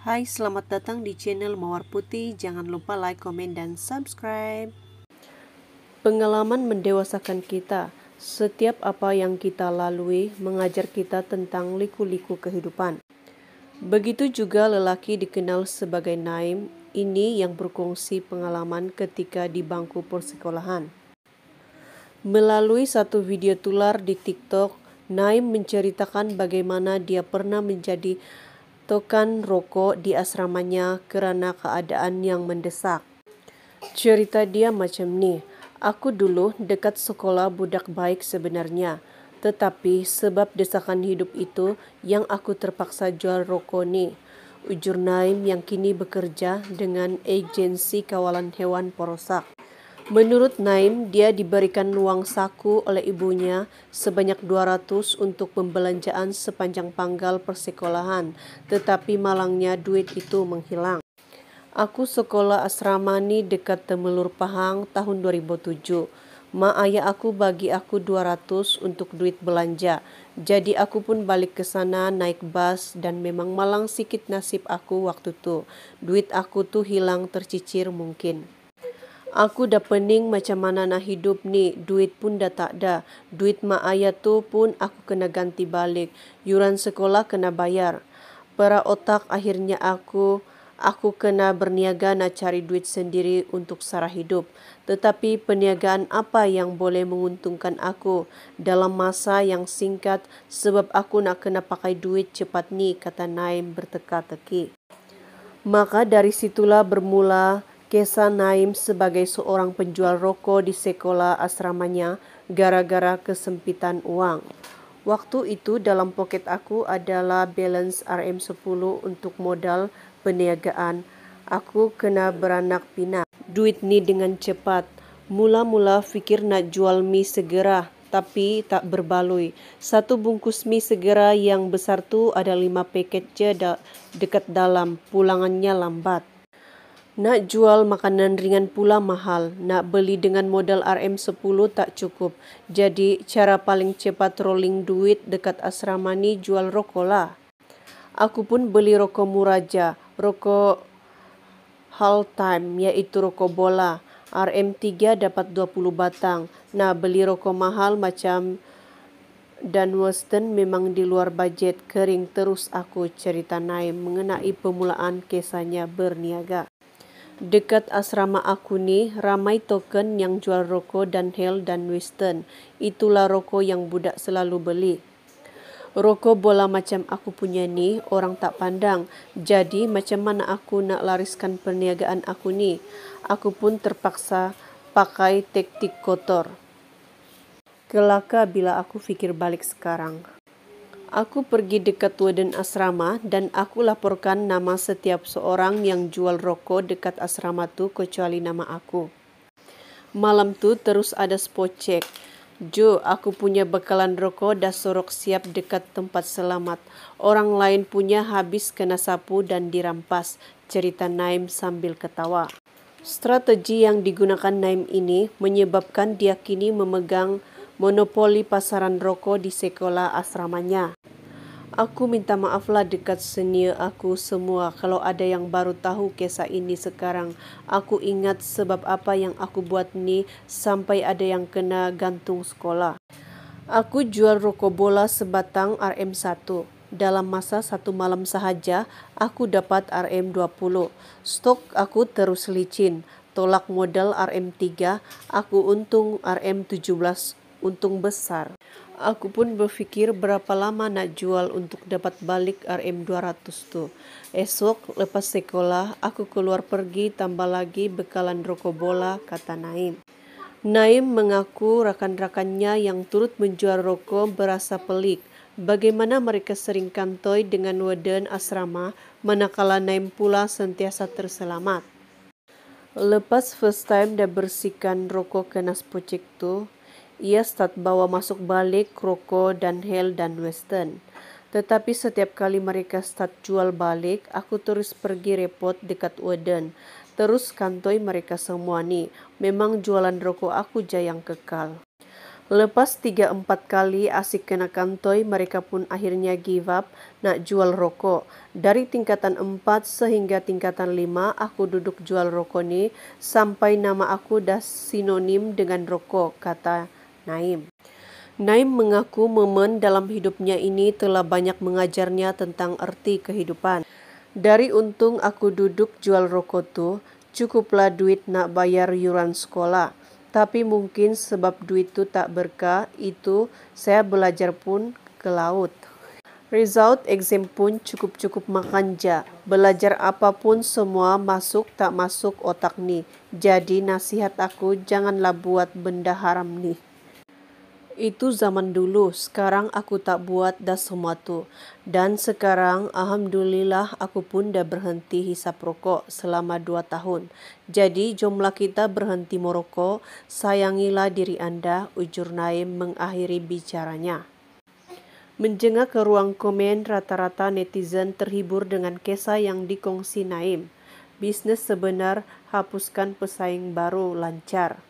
Hai, selamat datang di channel Mawar Putih. Jangan lupa like, komen, dan subscribe. Pengalaman mendewasakan kita. Setiap apa yang kita lalui mengajar kita tentang liku-liku kehidupan. Begitu juga lelaki dikenal sebagai Naim, ini yang berkongsi pengalaman ketika di bangku persekolahan. Melalui satu video tular di TikTok, Naim menceritakan bagaimana dia pernah menjadi menjatuhkan rokok di asramanya kerana keadaan yang mendesak. Cerita dia macam ni. Aku dulu dekat sekolah budak baik sebenarnya. Tetapi sebab desakan hidup itu yang aku terpaksa jual rokok ni. Ujur Naim yang kini bekerja dengan agensi kawalan hewan porosak. Menurut Naim, dia diberikan uang saku oleh ibunya sebanyak 200 untuk pembelanjaan sepanjang panggal persekolahan, tetapi malangnya duit itu menghilang. Aku sekolah asramani dekat Temelur Pahang tahun 2007. Ma ayah aku bagi aku 200 untuk duit belanja. Jadi aku pun balik ke sana naik bus dan memang malang sikit nasib aku waktu itu. Duit aku tuh hilang tercicir mungkin. Aku dah pening macam mana nak hidup ni. Duit pun dah tak ada. Duit mak ayah tu pun aku kena ganti balik. Yuran sekolah kena bayar. Para otak akhirnya aku aku kena berniaga nak cari duit sendiri untuk sara hidup. Tetapi perniagaan apa yang boleh menguntungkan aku dalam masa yang singkat sebab aku nak kena pakai duit cepat ni kata Naim berteka-teki. Maka dari situlah bermula Kesa Naim sebagai seorang penjual rokok di sekolah asramanya gara-gara kesempitan uang. Waktu itu dalam poket aku adalah balance RM10 untuk modal peniagaan. Aku kena beranak pinak. Duit ni dengan cepat. Mula-mula fikir nak jual mie segera tapi tak berbaloi. Satu bungkus mie segera yang besar tu ada lima paket je dekat dalam. Pulangannya lambat. Nak jual makanan ringan pula mahal, nak beli dengan modal RM10 tak cukup. Jadi cara paling cepat rolling duit dekat asrama ni jual rokok lah. Aku pun beli rokok muraja, rokok hal time yaitu rokok bola. RM3 dapat 20 batang. Nah beli rokok mahal macam dan Weston memang di luar budget kering terus aku cerita naik mengenai pemulaan kesannya berniaga. Dekat asrama aku nih, ramai token yang jual rokok dan Hell dan Western. Itulah rokok yang budak selalu beli. Rokok bola macam aku punya nih, orang tak pandang. Jadi macam mana aku nak lariskan perniagaan aku nih? Aku pun terpaksa pakai taktik kotor. Kelaka bila aku fikir balik sekarang. Aku pergi dekat Weden Asrama dan aku laporkan nama setiap seorang yang jual rokok dekat asrama itu kecuali nama aku. Malam tu terus ada spocek. Jo, aku punya bekalan rokok dan sorok siap dekat tempat selamat. Orang lain punya habis kena sapu dan dirampas. Cerita Naim sambil ketawa. Strategi yang digunakan Naim ini menyebabkan dia kini memegang monopoli pasaran rokok di sekolah asramanya. Aku minta maaflah dekat senior aku semua kalau ada yang baru tahu kisah ini sekarang. Aku ingat sebab apa yang aku buat ni sampai ada yang kena gantung sekolah. Aku jual rokok bola sebatang RM1 dalam masa satu malam sahaja aku dapat RM20. Stok aku terus licin. Tolak modal RM3, aku untung RM17 untung besar. Aku pun berpikir berapa lama nak jual untuk dapat balik RM200 tuh. Esok lepas sekolah aku keluar pergi tambah lagi bekalan rokok bola kata Naim. Naim mengaku rakan-rakannya yang turut menjual rokok berasa pelik bagaimana mereka sering kantoi dengan Weden asrama manakala Naim pula sentiasa terselamat. Lepas first time dah bersihkan rokok kenas pocek tu, ia start bawa masuk balik Kroko, hell dan western. Tetapi setiap kali mereka start jual balik, aku terus pergi repot dekat Weden. Terus kantoi mereka semua nih. Memang jualan rokok aku jayang kekal. Lepas tiga empat kali asik kena kantoi, mereka pun akhirnya give up nak jual rokok. Dari tingkatan empat sehingga tingkatan lima, aku duduk jual rokok nih sampai nama aku dah sinonim dengan rokok, kata Naim. Naim mengaku momen dalam hidupnya ini telah banyak mengajarnya tentang arti kehidupan. Dari untung aku duduk jual rokok tuh, cukuplah duit nak bayar yuran sekolah. Tapi mungkin sebab duit itu tak berkah, itu saya belajar pun ke laut. Result exam pun cukup-cukup makan ja. Belajar apapun semua masuk tak masuk otak nih. Jadi nasihat aku janganlah buat benda haram nih. Itu zaman dulu, sekarang aku tak buat dah semua tu. Dan sekarang, Alhamdulillah aku pun dah berhenti hisap rokok selama dua tahun. Jadi jumlah kita berhenti merokok, sayangilah diri anda, ujur Naim mengakhiri bicaranya. Menjengah ke ruang komen, rata-rata netizen terhibur dengan kisah yang dikongsi Naim. Bisnis sebenar, hapuskan pesaing baru lancar.